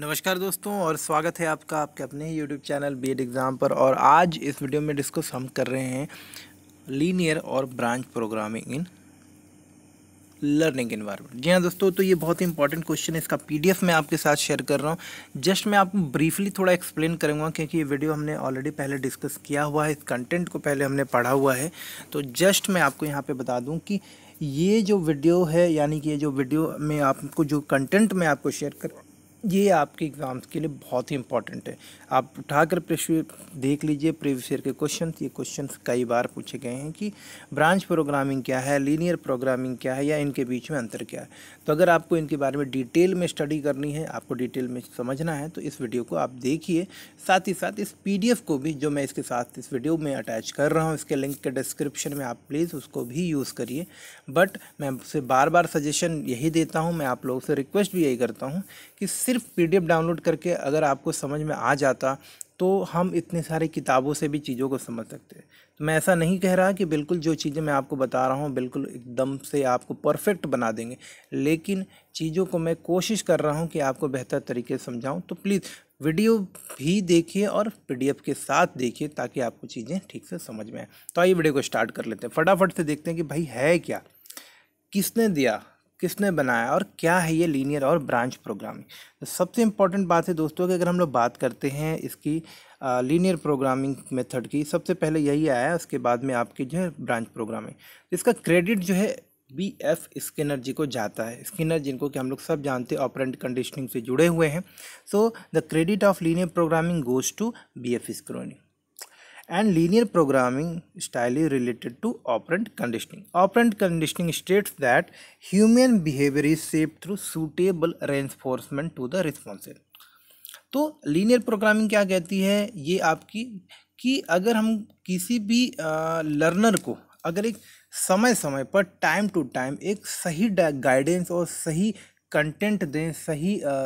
नमस्कार दोस्तों और स्वागत है आपका आपके अपने ही YouTube channel B Ed exam पर और आज इस वीडियो में डिस्कस हम कर रहे हैं लीनियर और branch programming in learning environment जी हाँ दोस्तों तो ये बहुत ही इंपॉर्टेंट क्वेश्चन है इसका पीडीएफ मैं आपके साथ शेयर कर रहा हूँ जस्ट मैं आपको ब्रीफली थोड़ा एक्सप्लेन करूँगा क्योंकि ये वीडियो हमने ऑलरेडी पहले डिस्कस किया हुआ है इस कंटेंट को पहले हमने पढ़ा हुआ है तो जस्ट मैं आपको यहाँ पर बता दूँ कि ये जो वीडियो है यानी कि ये जो वीडियो में आपको जो कंटेंट मैं आपको शेयर कर ये आपके एग्ज़ाम्स के लिए बहुत ही इंपॉर्टेंट है आप उठाकर देख लीजिए प्रीवियस ईयर के क्वेश्चन ये क्वेश्चन कई बार पूछे गए हैं कि ब्रांच प्रोग्रामिंग क्या है लीनियर प्रोग्रामिंग क्या है या इनके बीच में अंतर क्या है तो अगर आपको इनके बारे में डिटेल में स्टडी करनी है आपको डिटेल में समझना है तो इस वीडियो को आप देखिए साथ ही साथ इस पी को भी जो मैं इसके साथ इस वीडियो में अटैच कर रहा हूँ इसके लिंक के डिस्क्रिप्शन में आप प्लीज़ उसको भी यूज़ करिए बट मैं आपसे बार बार सजेशन यही देता हूँ मैं आप लोगों से रिक्वेस्ट भी यही करता हूँ कि सिर्फ सिर्फ पीडीएफ डाउनलोड करके अगर आपको समझ में आ जाता तो हम इतने सारे किताबों से भी चीज़ों को समझ सकते हैं तो मैं ऐसा नहीं कह रहा कि बिल्कुल जो चीज़ें मैं आपको बता रहा हूँ बिल्कुल एकदम से आपको परफेक्ट बना देंगे लेकिन चीज़ों को मैं कोशिश कर रहा हूँ कि आपको बेहतर तरीके से समझाऊँ तो प्लीज़ वीडियो भी देखिए और पी के साथ देखिए ताकि आपको चीज़ें ठीक से समझ में आए तो आइए वीडियो को स्टार्ट कर लेते हैं फटाफट से देखते हैं कि भाई है क्या किसने दिया किसने बनाया और क्या है ये लीनियर और ब्रांच प्रोग्रामिंग तो सबसे इम्पॉर्टेंट बात है दोस्तों कि अगर हम लोग बात करते हैं इसकी लीनियर प्रोग्रामिंग मेथड की सबसे पहले यही आया उसके बाद में आपकी जो है ब्रांच प्रोग्रामिंग तो इसका क्रेडिट जो है बी एफ स्किनर जी को जाता है स्किनर जिनको कि हम लोग सब जानते हैं ऑपरेंट कंडीशनिंग से जुड़े हुए हैं so the credit of linear programming goes to B F Skinner and linear programming style is related to operant conditioning. Operant conditioning states that human behavior is shaped through suitable reinforcement to the responses. तो linear programming क्या कहती है ये आपकी कि अगर हम किसी भी लर्नर को अगर एक समय समय पर टाइम टू टाइम एक सही गाइडेंस और सही कंटेंट दें सही आ,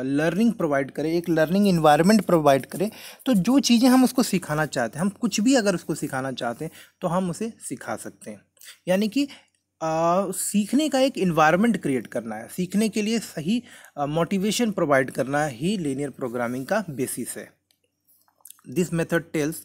लर्निंग प्रोवाइड करे एक लर्निंग इन्वायरमेंट प्रोवाइड करे तो जो चीज़ें हम उसको सिखाना चाहते हैं हम कुछ भी अगर उसको सिखाना चाहते हैं तो हम उसे सिखा सकते हैं यानी कि आ, सीखने का एक इन्वायरमेंट क्रिएट करना है सीखने के लिए सही मोटिवेशन प्रोवाइड करना ही लीनियर प्रोग्रामिंग का बेसिस है this method tells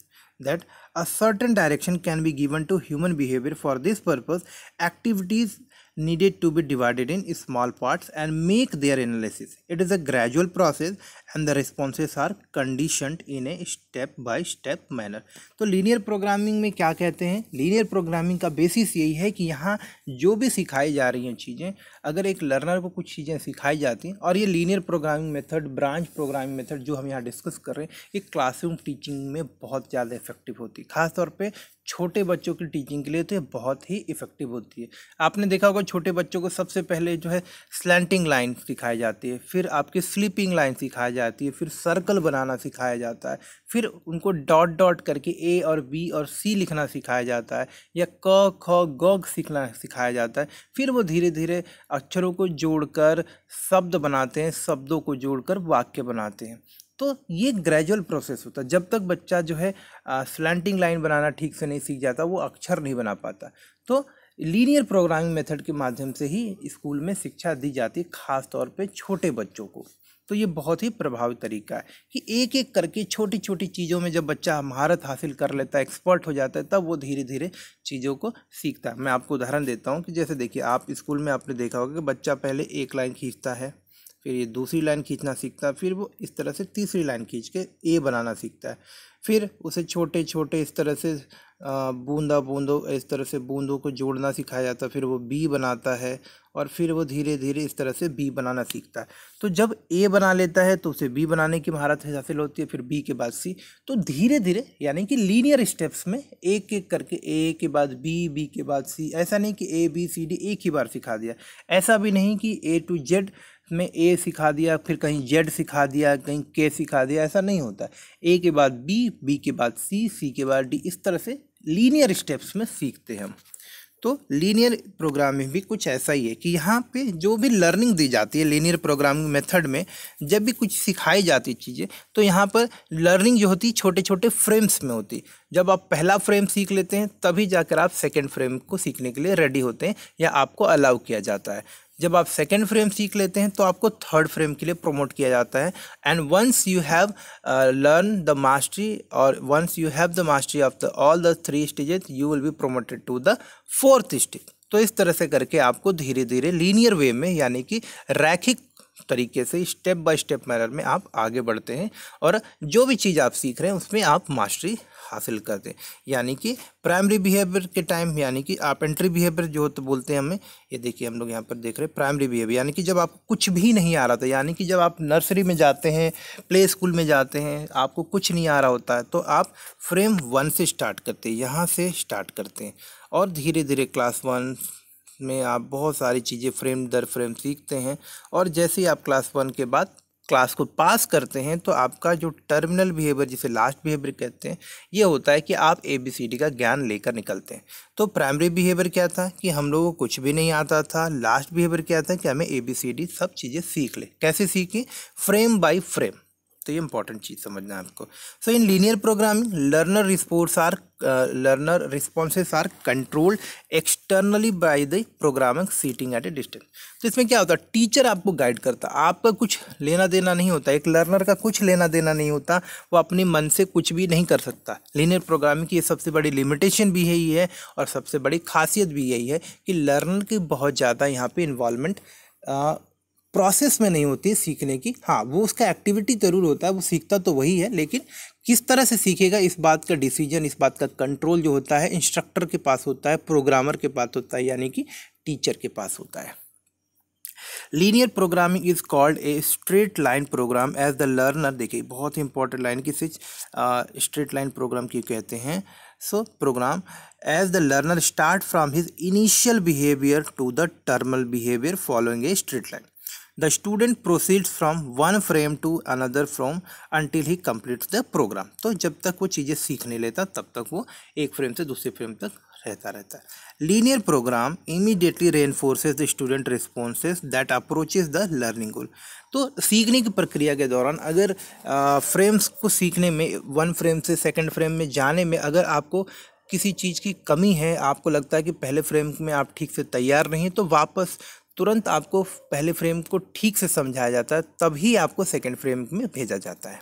that a certain direction can be given to human behaviour for this purpose activities needed to be divided in small parts and make their analysis. It is a gradual process and the responses are conditioned in a step by step manner. तो linear programming में क्या कहते हैं linear programming का basis यही है कि यहाँ जो भी सिखाई जा रही हैं चीज़ें अगर एक learner को कुछ चीज़ें सिखाई जाती हैं और ये linear programming method, branch programming method जो हम यहाँ डिस्कस कर रहे हैं ये क्लासरूम टीचिंग में बहुत ज़्यादा इफेक्टिव होती है खासतौर पर छोटे बच्चों की टीचिंग के लिए तो ये बहुत ही इफ़ेक्टिव होती है आपने देखा होगा छोटे बच्चों को सबसे पहले जो है स्लैंटिंग लाइन सिखाई जाती है फिर आपकी स्लीपिंग लाइन सिखाई जाती है फिर सर्कल बनाना सिखाया जाता है फिर उनको डॉट डॉट करके ए और बी और सी लिखना सिखाया जाता है या क ख ग सीखना सिखाया जाता है फिर वो धीरे धीरे अक्षरों को जोड़कर शब्द बनाते हैं शब्दों को जोड़कर वाक्य बनाते हैं तो ये ग्रेजुअल प्रोसेस होता है जब तक बच्चा जो है स्लैंटिंग लाइन बनाना ठीक से नहीं सीख जाता वो अक्षर नहीं बना पाता तो लीनियर प्रोग्रामिंग मेथड के माध्यम से ही स्कूल में शिक्षा दी जाती है ख़ास तौर पे छोटे बच्चों को तो ये बहुत ही प्रभावी तरीका है कि एक एक करके छोटी छोटी चीज़ों में जब बच्चा महारत हासिल कर लेता है एक्सपर्ट हो जाता है तब वो धीरे धीरे चीज़ों को सीखता है मैं आपको उदाहरण देता हूँ कि जैसे देखिए आप स्कूल में आपने देखा होगा कि बच्चा पहले एक लाइन खींचता है फिर ये दूसरी लाइन खींचना सीखता है फिर वो इस तरह से तीसरी लाइन खींच के ए बनाना सीखता है फिर उसे छोटे छोटे इस तरह से बूंदा बूंदों इस तरह से बूंदों को जोड़ना सिखाया जाता है फिर वो बी बनाता है और फिर वो धीरे धीरे इस तरह से बी बनाना सीखता है तो जब ए बना लेता है तो उसे बी बनाने की महारत हासिल होती है फिर बी के बाद सी तो धीरे धीरे यानी कि लीनियर स्टेप्स में एक एक करके ए के बाद बी बी के बाद सी ऐसा नहीं कि ए बी सी डी एक ही बार सिखा दिया ऐसा भी नहीं कि ए टू जेड में ए सिखा दिया फिर कहीं जेड सिखा दिया कहीं के सिखा दिया ऐसा नहीं होता ए के बाद बी बी के बाद सी सी के बाद डी इस तरह से लीनियर स्टेप्स में सीखते हैं हम तो लीनियर प्रोग्रामिंग भी कुछ ऐसा ही है कि यहाँ पे जो भी लर्निंग दी जाती है लीनियर प्रोग्रामिंग मेथड में जब भी कुछ सिखाई जाती चीज़ें तो यहाँ पर लर्निंग जो होती छोटे छोटे फ्रेम्स में होती जब आप पहला फ्रेम सीख लेते हैं तभी जाकर आप सेकेंड फ्रेम को सीखने के लिए रेडी होते हैं या आपको अलाउ किया जाता है जब आप सेकेंड फ्रेम सीख लेते हैं तो आपको थर्ड फ्रेम के लिए प्रमोट किया जाता है and once you have learn the mastery और once you have the mastery of the all the three stages you will be promoted to the fourth stage तो इस तरह से करके आपको धीरे धीरे लीनियर वे में यानी कि रैखिक तरीके से स्टेप बाय स्टेप मैनर में आप आगे बढ़ते हैं और जो भी चीज़ आप सीख रहे हैं उसमें आप मास्टरी हासिल करते हैं यानी कि प्राइमरी बिहेवियर के टाइम यानी कि आप एंट्री बिहेवियर जो तो बोलते हैं हमें ये देखिए हम लोग यहाँ पर देख रहे हैं प्राइमरी बिहेवियर यानी कि जब आपको कुछ भी नहीं आ रहा था यानी कि जब आप नर्सरी में जाते हैं प्ले स्कूल में जाते हैं आपको कुछ नहीं आ रहा होता है तो आप फ्रेम वन से स्टार्ट करते हैं यहाँ से स्टार्ट करते हैं और धीरे धीरे क्लास वन में आप बहुत सारी चीज़ें फ्रेम दर फ्रेम सीखते हैं और जैसे ही आप क्लास वन के बाद क्लास को पास करते हैं तो आपका जो टर्मिनल बिहेवियर जिसे लास्ट बिहेवियर कहते हैं ये होता है कि आप ए बी सी डी का ज्ञान लेकर निकलते हैं तो प्राइमरी बिहेवियर क्या था कि हम लोगों को कुछ भी नहीं आता था लास्ट बिहेवियर क्या था कि हमें ए बी सी डी सब चीज़ें सीख ले कैसे सीखें फ्रेम बाई फ्रेम तो ये इंपॉर्टेंट चीज़ समझना है आपको so in linear programming learner responses are learner responses are controlled externally by the programming sitting at a distance तो इसमें क्या होता है टीचर आपको गाइड करता आपका कुछ लेना देना नहीं होता एक लर्नर का कुछ लेना देना नहीं होता वो अपने मन से कुछ भी नहीं कर सकता लीनियर प्रोग्रामिंग की ये सबसे बड़ी लिमिटेशन भी यही है और सबसे बड़ी खासियत भी यही है कि लर्नर की बहुत ज़्यादा यहाँ पर इन्वॉलमेंट प्रोसेस में नहीं होती सीखने की हाँ वो उसका एक्टिविटी ज़रूर होता है वो सीखता तो वही है लेकिन किस तरह से सीखेगा इस बात का डिसीजन इस बात का कंट्रोल जो होता है इंस्ट्रक्टर के पास होता है प्रोग्रामर के पास होता है यानी कि टीचर के पास होता है linear programming is called a straight line programme as the learner देखिए बहुत ही इंपॉर्टेंट लाइन किसी स्ट्रेट लाइन प्रोग्राम की कहते हैं so programme as the learner start from his initial behaviour to the terminal behaviour following a straight line The student proceeds from one frame to another from until he completes the program. तो जब तक वो चीज़ें सीख नहीं लेता तब तक वो एक फ्रेम से दूसरे फ्रेम तक रहता रहता है linear programme immediately reinforces the student responses that approaches the learning goal तो सीखने की प्रक्रिया के दौरान अगर फ्रेम्स को सीखने में वन फ्रेम से सेकेंड फ्रेम में जाने में अगर आपको किसी चीज़ की कमी है आपको लगता है कि पहले फ्रेम में आप ठीक से तैयार नहीं तो वापस तुरंत आपको पहले फ्रेम को ठीक से समझाया जाता है तभी आपको सेकेंड फ्रेम में भेजा जाता है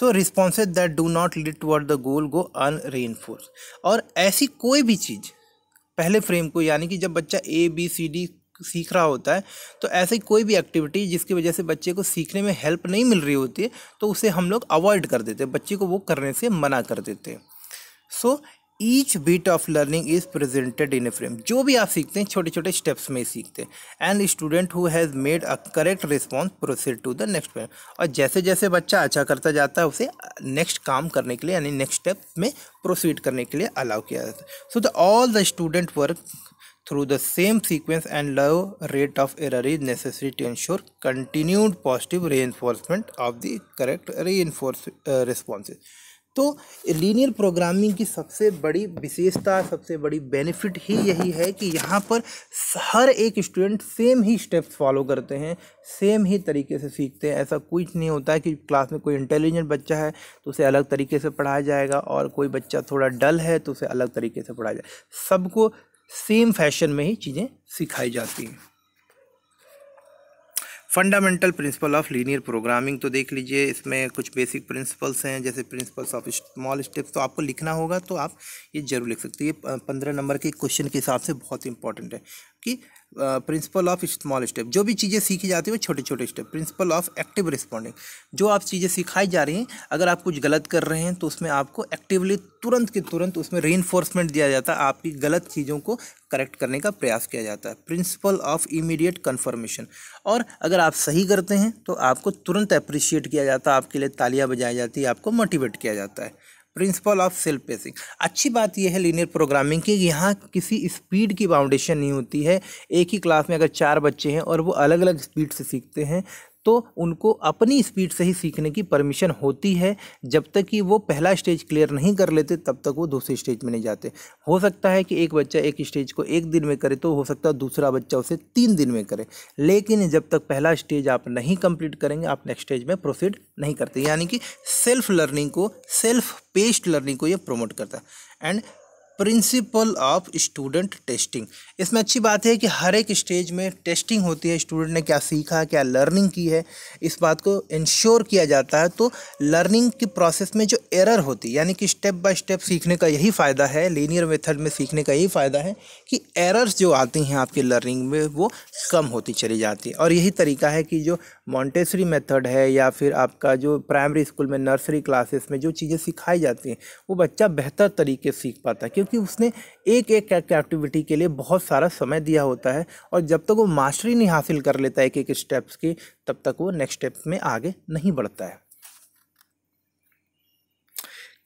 so responses that do not lead toward the goal go अन रे और ऐसी कोई भी चीज़ पहले फ्रेम को यानी कि जब बच्चा ए बी सी डी सीख रहा होता है तो ऐसी कोई भी एक्टिविटी जिसकी वजह से बच्चे को सीखने में हेल्प नहीं मिल रही होती है तो उसे हम लोग अवॉइड कर देते हैं बच्चे को वो करने से मना कर देते हैं so each bit of learning is presented in a frame जो भी आप सीखते हैं छोटे छोटे स्टेप्स में सीखते हैं and student who has made a correct response proceed to the next frame और जैसे जैसे बच्चा अच्छा करता जाता है उसे नेक्स्ट काम करने के लिए यानी नेक्स्ट स्टेप में प्रोसीड करने के लिए अलाउ किया जाता है so the all the student work through the same sequence and low rate of error is necessary to to continued positive reinforcement of the correct reinforce responses तो linear programming की सबसे बड़ी विशेषता सबसे बड़ी benefit ही यही है कि यहाँ पर हर एक स्टूडेंट सेम ही स्टेप्स फॉलो करते हैं सेम ही तरीके से सीखते हैं ऐसा कुछ नहीं होता है कि क्लास में कोई इंटेलिजेंट बच्चा है तो उसे अलग तरीके से पढ़ाया जाएगा और कोई बच्चा थोड़ा डल है तो उसे अलग तरीके से पढ़ाया जाए सबको सेम फैशन में ही चीज़ें सिखाई जाती हैं fundamental principle of linear programming तो देख लीजिए इसमें कुछ बेसिक प्रिंसिपल्स हैं जैसे प्रिंसिपल्स ऑफ स्मॉल स्टेप्स तो आपको लिखना होगा तो आप ये जरूर लिख सकते हैं ये पंद्रह नंबर के क्वेश्चन के हिसाब से बहुत इंपॉर्टेंट है कि प्रिंसिपल ऑफ स्मॉल स्टेप जो भी चीज़ें सीखी जाती है वो छोटे छोटे step principle of active responding जो आप चीज़ें सिखाई जा रही हैं अगर आप कुछ गलत कर रहे हैं तो उसमें आपको एक्टिवली तुरंत के तुरंत उसमें री दिया जाता है आपकी गलत चीज़ों को करेक्ट करने का प्रयास किया जाता है प्रिंसिपल ऑफ इमीडिएट कन्फर्मेशन और अगर आप सही करते हैं तो आपको तुरंत अप्रिशिएट किया जाता है आपके लिए तालियां बजाई जाती है आपको मोटिवेट किया जाता है प्रिंसिपल ऑफ सेल्फ पेसिंग अच्छी बात यह है लीनियर प्रोग्रामिंग की यहाँ किसी स्पीड की बाउंडेशन नहीं होती है एक ही क्लास में अगर चार बच्चे हैं और वो अलग अलग स्पीड से सीखते हैं तो उनको अपनी स्पीड से ही सीखने की परमिशन होती है जब तक कि वो पहला स्टेज क्लियर नहीं कर लेते तब तक वो दूसरे स्टेज में नहीं जाते हो सकता है कि एक बच्चा एक स्टेज को एक दिन में करे तो हो सकता है दूसरा बच्चा उसे तीन दिन में करे लेकिन जब तक पहला स्टेज आप नहीं कंप्लीट करेंगे आप नेक्स्ट स्टेज में प्रोसीड नहीं करते यानी कि सेल्फ लर्निंग को सेल्फ पेस्ड लर्निंग को ये प्रमोट करता है and principle of student testing इसमें अच्छी बात है कि हर एक स्टेज में टेस्टिंग होती है स्टूडेंट ने क्या सीखा क्या लर्निंग की है इस बात को इंश्योर किया जाता है तो लर्निंग की प्रोसेस में जो एरर होती है यानी कि स्टेप बाय स्टेप सीखने का यही फ़ायदा है लीनियर मेथड में सीखने का यही फ़ायदा है कि एरर्स जो आती हैं आपकी लर्निंग में वो कम होती चली जाती है और यही तरीका है कि जो मॉन्टेसरी मेथड है या फिर आपका जो प्राइमरी स्कूल में नर्सरी क्लासेस में जो चीज़ें सिखाई जाती हैं वो बच्चा बेहतर तरीके सीख पाता है क्योंकि कि उसने एक एक एक्टिविटी के लिए बहुत सारा समय दिया होता है और जब तक वो मास्टरी नहीं हासिल कर लेता है एक एक स्टेप्स की तब तक वो नेक्स्ट स्टेप में आगे नहीं बढ़ता है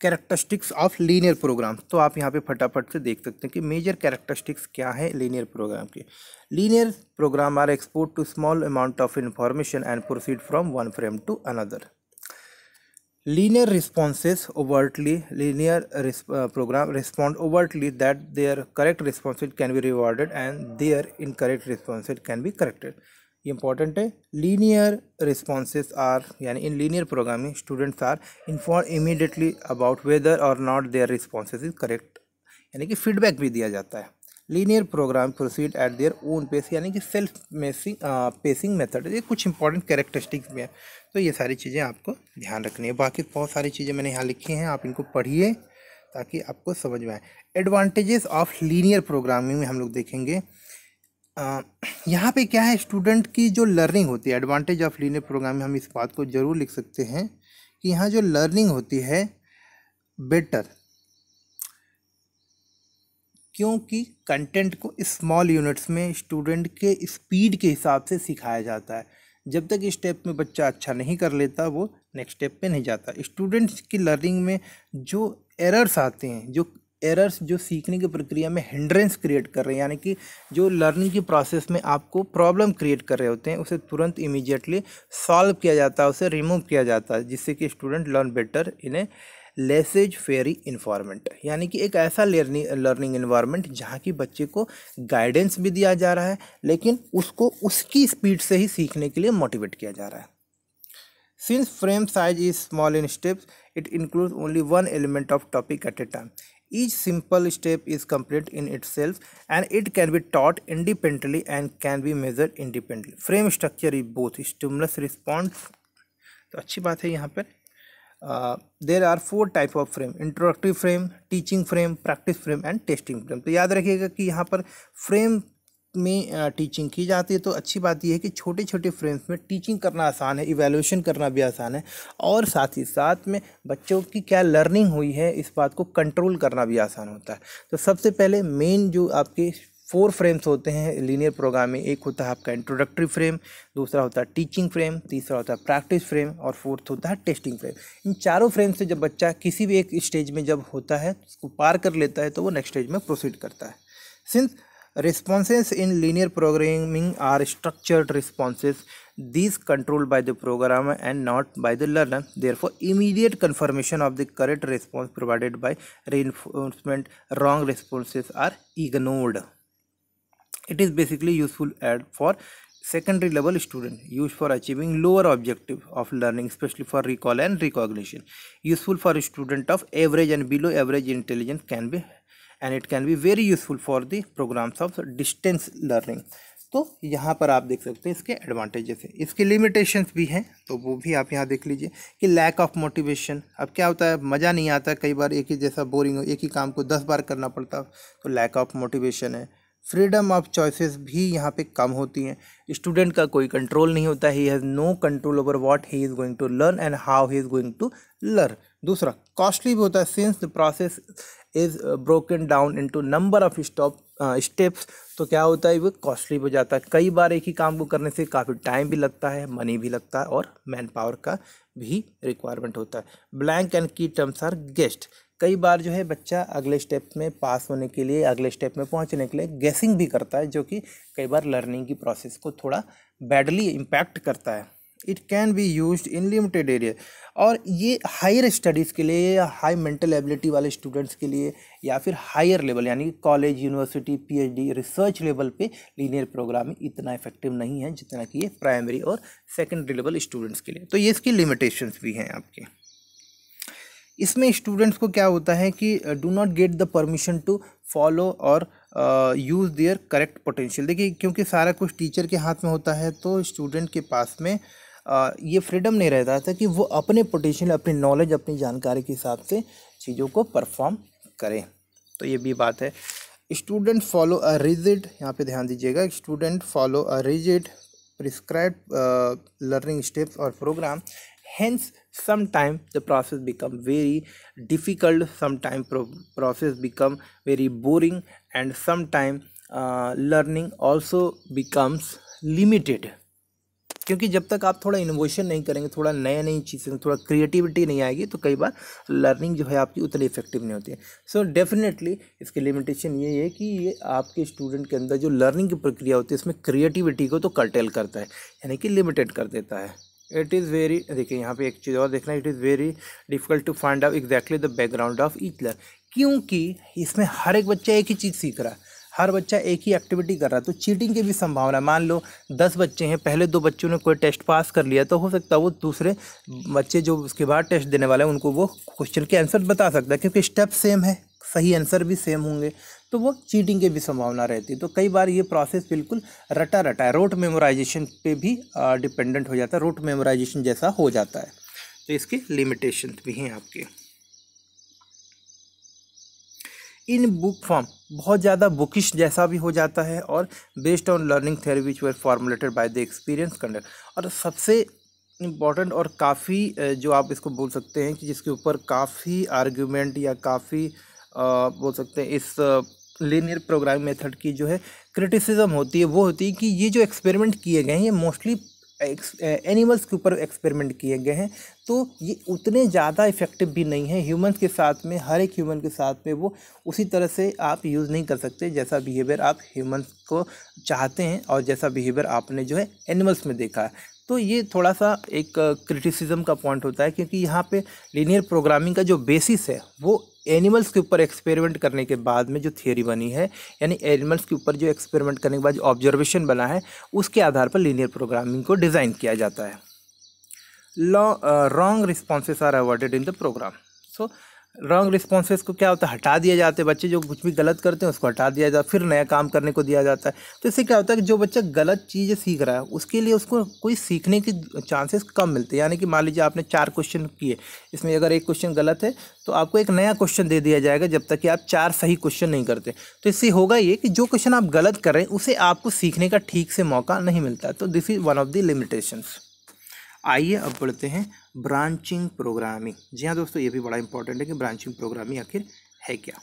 कैरेक्टरिस्टिक्स ऑफ लीनियर प्रोग्राम तो आप यहाँ पे फटाफट से देख सकते हैं कि मेजर कैरेक्टरिस्टिक्स क्या है लीनियर प्रोग्राम के linear program are export to small amount of information and proceed from one frame to another linear responses overtly linear uh, program respond overtly that their correct responses can be rewarded and their incorrect responses can be corrected important linear responses are यानी in linear programming students are informed immediately about whether or not their responses is correct यानी कि feedback भी दिया जाता linear program proceed at their own pace यानी कि self messing pacing method ये कुछ इंपॉर्टेंट कैरेक्टरिस्टिक्स भी हैं तो ये सारी चीज़ें आपको ध्यान रखनी है बाकी बहुत सारी चीज़ें मैंने यहाँ लिखी हैं आप इनको पढ़िए ताकि आपको समझ में आए एडवांटेजेस ऑफ लीनियर प्रोग्रामिंग में हम लोग देखेंगे यहाँ पे क्या है स्टूडेंट की जो लर्निंग होती है एडवांटेज ऑफ लीनियर प्रोग्राम में हम इस बात को ज़रूर लिख सकते हैं कि यहाँ जो लर्निंग होती है बेटर क्योंकि कंटेंट को स्मॉल यूनिट्स में स्टूडेंट के स्पीड के हिसाब से सिखाया जाता है जब तक इस स्टेप में बच्चा अच्छा नहीं कर लेता वो नेक्स्ट स्टेप पे नहीं जाता स्टूडेंट्स की लर्निंग में जो एरर्स आते हैं जो एरर्स जो सीखने की प्रक्रिया में हिंड्रेंस क्रिएट कर रहे हैं यानी कि जो लर्निंग की प्रोसेस में आपको प्रॉब्लम क्रिएट कर रहे होते हैं उसे तुरंत इमीजिएटली सॉल्व किया जाता है उसे रिमूव किया जाता है जिससे कि स्टूडेंट लर्न बेटर इन्हें लेसेज फेरी इन्वायरमेंट यानी कि एक ऐसा लर्निंग लर्निंग इन्वायरमेंट जहाँ की बच्चे को गाइडेंस भी दिया जा रहा है लेकिन उसको उसकी स्पीड से ही सीखने के लिए मोटिवेट किया जा रहा है since frame size is small in steps it include only one element of topic at a time each simple step is complete in itself and it can be taught independently and can be major independently frame structure is both stimulus response तो अच्छी बात है यहाँ पर there are four type of frame introductory frame teaching frame practice frame and testing frame तो याद रखिएगा कि यहाँ पर फ्रेम में टीचिंग uh, की जाती है तो अच्छी बात यह है कि छोटे छोटे फ्रेम्स में टीचिंग करना आसान है इवेल्यूशन करना भी आसान है और साथ ही साथ में बच्चों की क्या लर्निंग हुई है इस बात को कंट्रोल करना भी आसान होता है तो सबसे पहले मेन जो आपके फोर फ्रेम्स होते हैं लीनियर प्रोग्राम में एक होता है आपका इंट्रोडक्टरी फ्रेम दूसरा होता है टीचिंग फ्रेम तीसरा होता है प्रैक्टिस फ्रेम और फोर्थ होता है टेस्टिंग फ्रेम इन चारों फ्रेम से जब बच्चा किसी भी एक स्टेज में जब होता है उसको पार कर लेता है तो वो नेक्स्ट स्टेज में प्रोसीड करता है since responses in linear programming are structured responses this control by the program and not by the learner therefore immediate confirmation of the correct response provided by reinforcement wrong responses are ignored it is basically useful at for secondary level student used for achieving lower objective of learning especially for recall and recognition useful for student of average and below average intelligence can be and it can be very useful for the programs of distance learning तो यहाँ पर आप देख सकते हैं इसके advantages हैं इसके लिमिटेशंस भी हैं तो वो भी आप यहाँ देख लीजिए कि लैक ऑफ मोटिवेशन अब क्या होता है मज़ा नहीं आता कई बार एक ही जैसा बोरिंग हो एक ही काम को दस बार करना पड़ता तो लैक ऑफ मोटिवेशन है फ्रीडम ऑफ चॉइसेस भी यहाँ पे कम होती हैं स्टूडेंट का कोई कंट्रोल नहीं होता he has no control over what he is going to learn and how he is going to learn दूसरा कॉस्टली भी होता है since the process is broken down into number of stop steps तो क्या होता है वो कॉस्टली हो जाता है कई बार एक ही काम को करने से काफ़ी टाइम भी लगता है मनी भी लगता है और मैन पावर का भी रिक्वायरमेंट होता है blank and key terms are guessed कई बार जो है बच्चा अगले स्टेप में पास होने के लिए अगले स्टेप में पहुंचने के लिए गेसिंग भी करता है जो कि कई बार लर्निंग की प्रोसेस को थोड़ा बैडली इम्पैक्ट करता है it can be use in limited area और ये हायर स्टडीज़ के लिए या हाई मेंटल एबिलिटी वाले स्टूडेंट्स के लिए या फिर हायर लेवल यानी college university PhD research level पे लीनियर प्रोग्राम इतना इफेक्टिव नहीं है जितना कि ये प्राइमरी और सेकेंडरी लेवल स्टूडेंट्स के लिए तो ये इसकी लिमिटेशंस भी हैं आपके इसमें स्टूडेंट्स को क्या होता है कि do not get the permission to follow और यूज़ देयर करेक्ट पोटेंशियल देखिए क्योंकि सारा कुछ टीचर के हाथ में होता है तो स्टूडेंट के पास में uh, ये फ्रीडम नहीं रहता था कि वो अपने पोटेंशियल अपनी नॉलेज अपनी जानकारी के हिसाब से चीज़ों को परफॉर्म करें तो ये भी बात है स्टूडेंट फॉलो अ रिजिड यहाँ पे ध्यान दीजिएगा student follow a rigid prescribe learning steps और program hence sometimes the process become very difficult sometimes pro process become very boring and sometimes uh, learning also becomes limited क्योंकि जब तक आप थोड़ा इनोवेशन नहीं करेंगे थोड़ा नए नई चीज़ें थोड़ा क्रिएटिविटी नहीं आएगी तो कई बार लर्निंग जो है आपकी उतनी इफेक्टिव नहीं होती है सो so डेफिनेटली इसकी लिमिटेशन ये है कि ये आपके स्टूडेंट के अंदर जो लर्निंग की प्रक्रिया होती है इसमें क्रिएटिविटी को तो कर्टेल करता है यानी कि लिमिटेड कर देता है इट इज़ वेरी देखिए यहाँ पे एक चीज़ और देखना it is very difficult to find out exactly the background of each learner क्योंकि इसमें हर एक बच्चा एक ही चीज़ सीख रहा है हर बच्चा एक ही एक्टिविटी कर रहा है तो चीटिंग की भी संभावना मान लो दस बच्चे हैं पहले दो बच्चों ने कोई टेस्ट पास कर लिया तो हो सकता है वो दूसरे बच्चे जो उसके बाद टेस्ट देने वाले हैं उनको वो क्वेश्चन के आंसर बता सकता है क्योंकि स्टेप सेम है सही आंसर भी सेम होंगे तो वो चीटिंग की भी संभावना रहती है तो कई बार ये प्रोसेस बिल्कुल रटा रटा है रोट मेमोराइजेशन पे भी डिपेंडेंट हो जाता है रोट मेमोराइजेशन जैसा हो जाता है तो इसके लिमिटेशन भी हैं आपके इन बुक फॉर्म बहुत ज़्यादा बुकिश जैसा भी हो जाता है और based on learning theory which were formulated by the experience conduct और सबसे इम्पॉर्टेंट और काफ़ी जो आप इसको बोल सकते हैं कि जिसके ऊपर काफ़ी आर्ग्यूमेंट या काफ़ी बोल सकते हैं इस लीनियर प्रोग्राम मेथड की जो है क्रिटिसिज्म होती है वो होती है कि ये जो एक्सपेरिमेंट किए गए हैं ये मोस्टली एनिमल्स के ऊपर एक्सपेरिमेंट किए गए हैं तो ये उतने ज़्यादा इफ़ेक्टिव भी नहीं है ह्यूमंस के साथ में हर एक ह्यूमन के साथ में वो उसी तरह से आप यूज़ नहीं कर सकते जैसा बिहेवियर आप ह्यूमंस को चाहते हैं और जैसा बिहेवियर आपने जो है एनिमल्स में देखा है तो ये थोड़ा सा एक क्रिटिसिज्म का पॉइंट होता है क्योंकि यहाँ पे लीनियर प्रोग्रामिंग का जो बेसिस है वो एनिमल्स के ऊपर एक्सपेरिमेंट करने के बाद में जो थियोरी बनी है यानी एनिमल्स के ऊपर जो एक्सपेरिमेंट करने के बाद जो ऑब्जर्वेशन बना है उसके आधार पर लीनियर प्रोग्रामिंग को डिज़ाइन किया जाता है wrong responses are awarded in the program so wrong responses को क्या होता है हटा दिया जाता है बच्चे जो कुछ भी गलत करते हैं उसको हटा दिया जाता है फिर नया काम करने को दिया जाता है तो इससे क्या होता है कि जो बच्चा गलत चीज़ें सीख रहा है उसके लिए उसको कोई सीखने के चांसेस कम मिलते हैं यानी कि मान लीजिए आपने चार क्वेश्चन किए इसमें अगर एक क्वेश्चन गलत है तो आपको एक नया क्वेश्चन दे दिया जाएगा जब तक कि आप चार सही क्वेश्चन नहीं करते तो इससे होगा ये कि जो क्वेश्चन आप गलत कर रहे हैं उसे आपको सीखने का ठीक से मौका नहीं मिलता तो this is one of the limitations आइए अब बढ़ते हैं ब्रांचिंग प्रोग्रामिंग जी हाँ दोस्तों ये भी बड़ा इंपॉर्टेंट है कि ब्रांचिंग प्रोग्रामिंग आखिर है क्या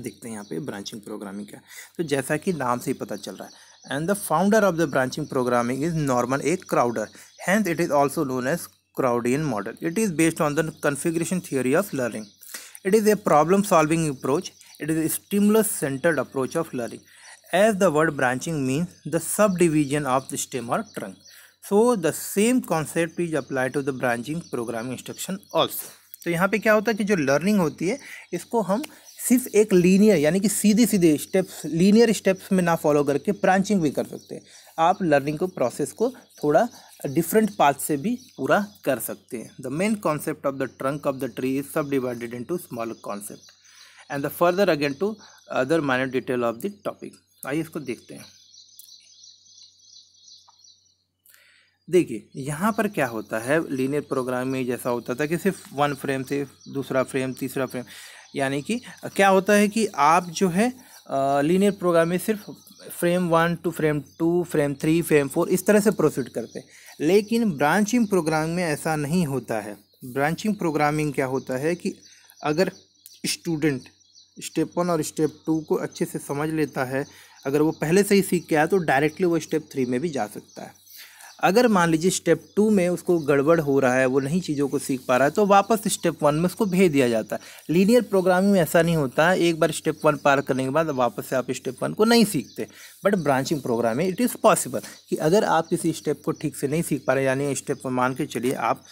देखते हैं यहाँ पे ब्रांचिंग प्रोग्रामिंग क्या तो जैसा कि नाम से ही पता चल रहा है and the founder of the branching programming is Norman A Crowder and it is also known as Crowdian model it is based on the configuration theory of learning it is a problem solving approach it is a stimulus centred approach of learning as the word branching means the subdivision of the stem और trunk so the same concept is apply to the branching programming instruction also तो यहाँ पे क्या होता है कि जो learning होती है इसको हम सिर्फ एक लीनियर यानी कि सीधे सीधे स्टेप्स लीनियर स्टेप्स में ना फॉलो करके ब्रांचिंग भी कर सकते हैं आप लर्निंग को प्रोसेस को थोड़ा डिफरेंट पाथ से भी पूरा कर सकते हैं the main concept of the trunk of the tree is subdivided into small concept and the further again to other minor detail of the topic आइए इसको देखते हैं देखिए यहाँ पर क्या होता है लीनियर प्रोग्राम में जैसा होता था कि सिर्फ वन फ्रेम से दूसरा फ्रेम तीसरा फ्रेम यानी कि क्या होता है कि आप जो है लीनियर प्रोग्राम में सिर्फ frame one to frame two frame three frame four इस तरह से प्रोसीड करते हैं लेकिन ब्रांचिंग प्रोग्राम में ऐसा नहीं होता है ब्रांचिंग प्रोग्रामिंग क्या होता है कि अगर स्टूडेंट स्टेप वन और स्टेप टू को अच्छे से समझ लेता है अगर वो पहले से ही सीख के आया तो डायरेक्टली वो स्टेप थ्री में भी जा सकता है अगर मान लीजिए स्टेप टू में उसको गड़बड़ हो रहा है वो नहीं चीज़ों को सीख पा रहा है तो वापस स्टेप वन में उसको भेज दिया जाता है लीनियर प्रोग्रामिंग में ऐसा नहीं होता है एक बार स्टेप वन पार करने के बाद वापस से आप स्टेप वन को नहीं सीखते बट ब्रांचिंग प्रोग्राम में इट इज़ पॉसिबल कि अगर आप किसी स्टेप को ठीक से नहीं सीख पा रहे यानी स्टेप मान के चलिए आप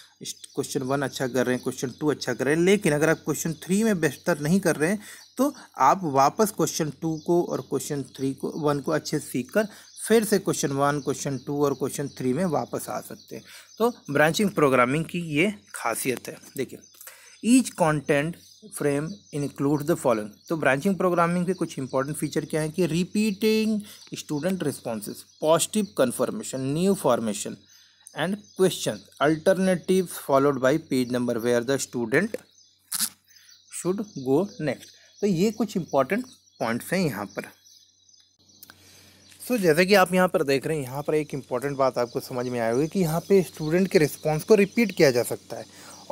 क्वेश्चन वन अच्छा कर रहे हैं क्वेश्चन टू अच्छा कर रहे हैं लेकिन अगर आप क्वेश्चन थ्री में बेहतर नहीं कर रहे हैं तो आप वापस क्वेश्चन टू को और क्वेश्चन थ्री को वन को अच्छे से सीख कर फिर से क्वेश्चन वन क्वेश्चन टू और क्वेश्चन थ्री में वापस आ सकते हैं तो ब्रांचिंग प्रोग्रामिंग की ये खासियत है देखिए each content frame include the following तो ब्रांचिंग प्रोग्रामिंग के कुछ इंपॉर्टेंट फीचर क्या है कि repeating student response positive confirmation new formation and question alternative followed by page number where the student should go next तो ये कुछ इंपॉर्टेंट पॉइंट्स हैं यहाँ पर सो so, जैसे कि आप यहाँ पर देख रहे हैं यहाँ पर एक इम्पॉर्टेंट बात आपको समझ में आए होगी कि यहाँ पे स्टूडेंट के रिस्पॉन्स को रिपीट किया जा सकता है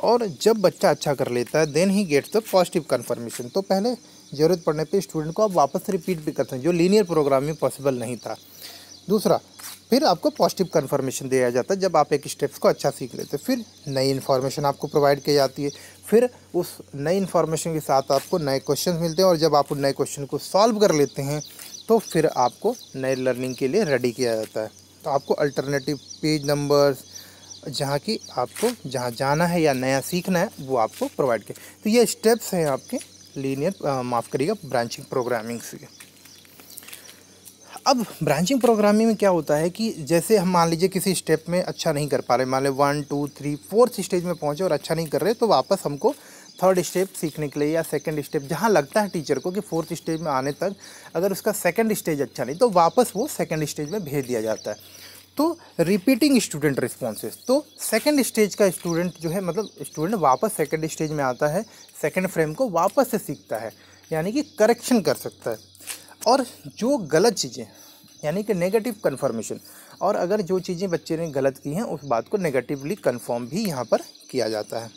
और जब बच्चा अच्छा कर लेता है then he gets the positive confirmation तो पहले ज़रूरत पड़ने पे स्टूडेंट को आप वापस रिपीट भी करते हैं जो लीनियर प्रोग्राम में पॉसिबल नहीं था दूसरा फिर आपको पॉजिटिव कन्फर्मेशन दिया जाता है जब आप एक स्टेप्स को अच्छा सीख लेते हैं फिर नई इन्फॉर्मेशन आपको प्रोवाइड की जाती है फिर उस नई इन्फॉर्मेशन के साथ आपको नए क्वेश्चन मिलते हैं और जब आप उन नए क्वेश्चन को सॉल्व कर लेते हैं तो फिर आपको नए लर्निंग के लिए रेडी किया जाता है तो आपको अल्टरनेटिव पेज नंबर्स जहाँ की आपको जहाँ जाना है या नया सीखना है वो आपको प्रोवाइड किया तो ये स्टेप्स हैं आपके लीनियर माफ़ करिएगा ब्रांचिंग प्रोग्रामिंग से अब ब्रांचिंग प्रोग्रामिंग में क्या होता है कि जैसे हम मान लीजिए किसी स्टेप में अच्छा नहीं कर पा रहे मान लें one two three fourth stage में पहुँचे और अच्छा नहीं कर रहे तो वापस हमको थर्ड स्टेप सीखने के लिए या सेकंड स्टेप जहाँ लगता है टीचर को कि फोर्थ स्टेज में आने तक अगर उसका सेकंड स्टेज अच्छा नहीं तो वापस वो सेकंड स्टेज में भेज दिया जाता है तो रिपीटिंग स्टूडेंट रिस्पॉन्सेज तो सेकेंड स्टेज का स्टूडेंट जो है मतलब स्टूडेंट वापस सेकेंड स्टेज में आता है सेकेंड फ्रेम को वापस से सीखता है यानी कि करेक्शन कर सकता है और जो गलत चीज़ें यानी कि नेगेटिव कन्फर्मेशन और अगर जो चीज़ें बच्चे ने गलत की हैं उस बात को नेगेटिवली कन्फर्म भी यहाँ पर किया जाता है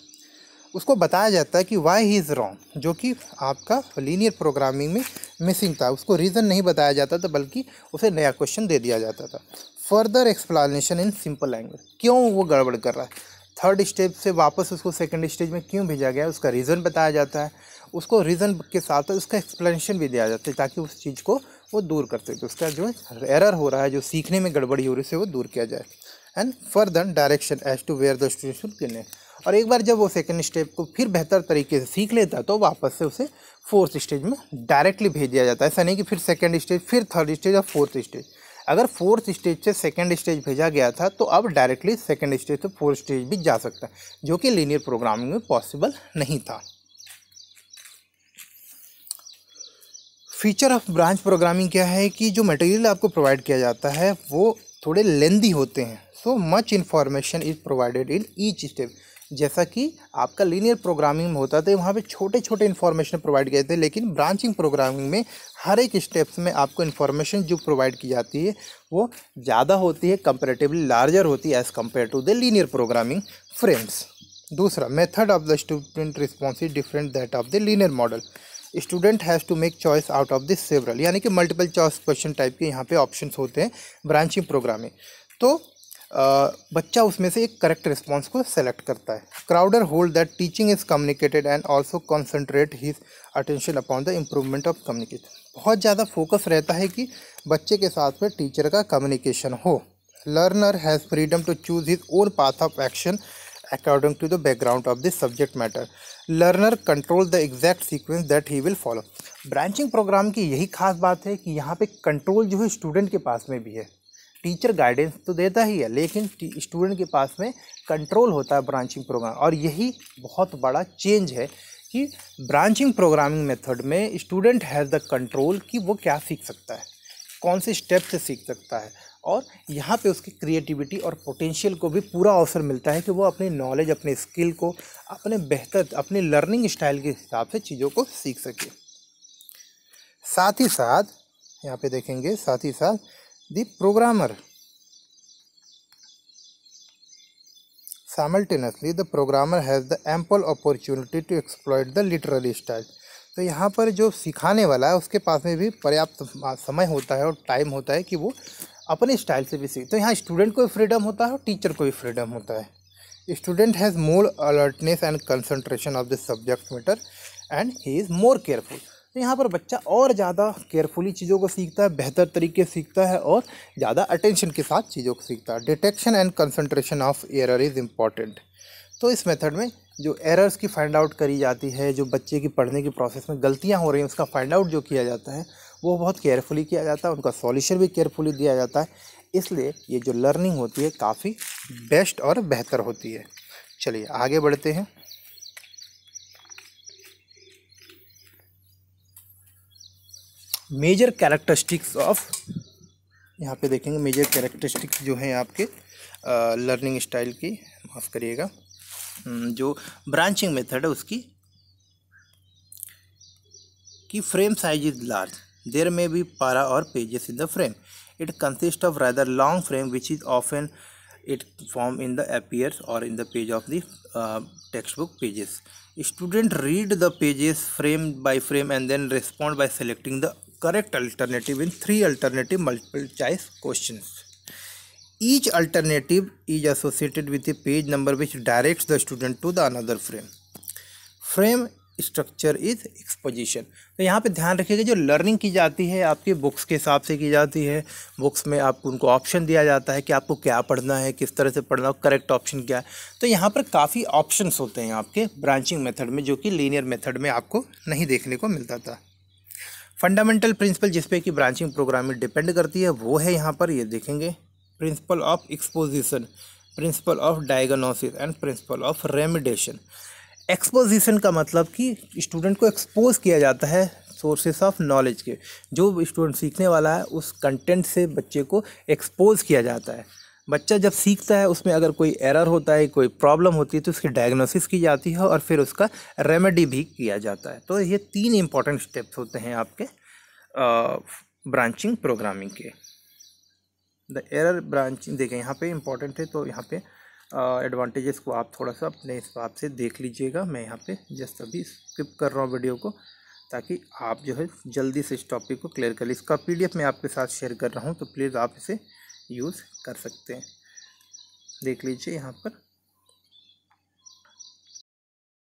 उसको बताया जाता है कि वाई ही इज़ रॉन्ग जो कि आपका लीनियर प्रोग्रामिंग में मिसिंग था उसको रीज़न नहीं बताया जाता था बल्कि उसे नया क्वेश्चन दे दिया जाता था further explanation in simple language क्यों वो गड़बड़ कर रहा है थर्ड स्टेज से वापस उसको सेकेंड स्टेज में क्यों भेजा गया उसका रीज़न बताया जाता है उसको रीज़न के साथ उसका एक्सप्लेनेशन भी दिया जाता है ताकि उस चीज़ को वो दूर कर सके उसका जो एरर हो रहा है जो सीखने में गड़बड़ी हो रही है उसे वो दूर किया जाए and further direction as to where the student should gain और एक बार जब वो सेकेंड स्टेप को फिर बेहतर तरीके से सीख लेता है तो वापस से उसे फोर्थ स्टेज में डायरेक्टली भेज दिया जाता है ऐसा नहीं कि फिर सेकेंड स्टेज फिर थर्ड स्टेज और फोर्थ स्टेज अगर फोर्थ स्टेज से सेकेंड स्टेज भेजा गया था तो अब डायरेक्टली सेकेंड स्टेज से फोर्थ स्टेज भी जा सकता है जो कि लीनियर प्रोग्रामिंग में पॉसिबल नहीं था फीचर ऑफ ब्रांच प्रोग्रामिंग क्या है कि जो मटेरियल आपको प्रोवाइड किया जाता है वो थोड़े लेंदी होते हैं so much information is provided in each step जैसा कि आपका लीनियर प्रोग्रामिंग में होता था वहाँ पे छोटे छोटे इन्फॉर्मेशन प्रोवाइड किए थे लेकिन ब्रांचिंग प्रोग्रामिंग में हर एक स्टेप्स में आपको इन्फॉर्मेशन जो प्रोवाइड की जाती है वो ज़्यादा होती है कंपेरेटिवली लार्जर होती है as compare to the linear programming frames दूसरा method of the student response is different that of the linear model student has to make choice out of this several यानी कि मल्टीपल चॉइस क्वेश्चन टाइप के यहाँ पे options होते हैं branching programming तो बच्चा उसमें से एक करेक्ट रिस्पॉन्स को सेलेक्ट करता है Crowder hold that teaching is communicated and also concentrate his attention upon the improvement of communication बहुत ज़्यादा फोकस रहता है कि बच्चे के साथ में टीचर का कम्युनिकेशन हो learner has freedom to choose his own path of action according to the background of this subject matter learner control the exact sequence that he will follow branching program की यही खास बात है कि यहाँ पे कंट्रोल जो है स्टूडेंट के पास में भी है टीचर गाइडेंस तो देता ही है लेकिन स्टूडेंट के पास में कंट्रोल होता है ब्रांचिंग प्रोग्राम और यही बहुत बड़ा चेंज है कि ब्रांचिंग प्रोग्रामिंग मेथड में स्टूडेंट हैज़ द कंट्रोल कि वो क्या सीख सकता है कौन से स्टेप से सीख सकता है और यहाँ पे उसकी क्रिएटिविटी और पोटेंशियल को भी पूरा अवसर मिलता है कि वो अपने नॉलेज अपने स्किल को अपने बेहतर अपने लर्निंग स्टाइल के हिसाब से चीज़ों को सीख सके साथ ही साथ यहाँ पे देखेंगे साथ ही साथ the programmer. Simultaneously, the programmer has the ample opportunity to exploit the literary style. तो यहाँ पर जो सिखाने वाला है उसके पास में भी पर्याप्त समय होता है और टाइम होता है कि वो अपने स्टाइल से भी सीखे तो यहाँ स्टूडेंट को भी फ्रीडम होता है और टीचर को भी फ्रीडम होता है student has more alertness and concentration of the subject matter and he is more careful तो यहाँ पर बच्चा और ज़्यादा केयरफुली चीज़ों को सीखता है बेहतर तरीके से सीखता है और ज़्यादा अटेंशन के साथ चीज़ों को सीखता है detection and concentration of error is important तो इस मेथड में जो एरर्स की फाइंड आउट करी जाती है जो बच्चे की पढ़ने की प्रोसेस में गलतियाँ हो रही हैं उसका फाइंड आउट जो किया जाता है वो बहुत केयरफुली किया जाता है उनका सॉल्यूशन भी केयरफुली दिया जाता है इसलिए ये जो लर्निंग होती है काफ़ी बेस्ट और बेहतर होती है चलिए आगे बढ़ते हैं मेजर कैरेक्टरिस्टिक्स ऑफ यहाँ पे देखेंगे मेजर कैरेक्टरिस्टिक्स जो हैं आपके लर्निंग स्टाइल की माफ़ करिएगा हम्म, जो ब्रांचिंग मेथड है उसकी कि frame size is large there may be para और pages in the frame it consist of rather long frame which is often it form in the appears और in the page of the text book pages student read the pages frame by frame and then respond by selecting the correct alternative in three alternative multiple choice question each alternative is associated with a page number which direct the student to the another frame frame structure is exposition तो यहाँ पे ध्यान रखिएगा जो learning की जाती है आपके बुक्स के हिसाब से की जाती है बुक्स में आपको उनको ऑप्शन दिया जाता है कि आपको क्या पढ़ना है किस तरह से पढ़ना है करेक्ट ऑप्शन क्या है तो यहाँ पर काफ़ी ऑप्शंस होते हैं आपके ब्रांचिंग मेथड में जो कि लीनियर मेथड में आपको नहीं देखने को मिलता था फंडामेंटल प्रिंसिपल जिसपे कि ब्रांचिंग प्रोग्रामिंग डिपेंड करती है वो है यहाँ पर ये देखेंगे principle of exposition principle of diagnosis and principle of remediation exposition का मतलब कि स्टूडेंट को एक्सपोज किया जाता है सोर्सेस ऑफ नॉलेज के जो स्टूडेंट सीखने वाला है उस कंटेंट से बच्चे को एक्सपोज किया जाता है बच्चा जब सीखता है उसमें अगर कोई एरर होता है कोई प्रॉब्लम होती है तो उसकी डायग्नोसिस की जाती है और फिर उसका रेमेडी भी किया जाता है तो ये तीन इम्पॉर्टेंट स्टेप्स होते हैं आपके ब्रांचिंग प्रोग्रामिंग के द एरर ब्रांचिंग देखें यहाँ पे इम्पॉर्टेंट है तो यहाँ पे एडवांटेजेस को आप थोड़ा सा अपने हिसाब से देख लीजिएगा मैं यहाँ पे जस्ट अभी स्किप कर रहा हूँ वीडियो को ताकि आप जो है जल्दी से इस टॉपिक को क्लियर कर लें इसका पीडीएफ मैं आपके साथ शेयर कर रहा हूँ तो प्लीज़ आप इसे यूज़ कर सकते हैं देख लीजिए यहाँ पर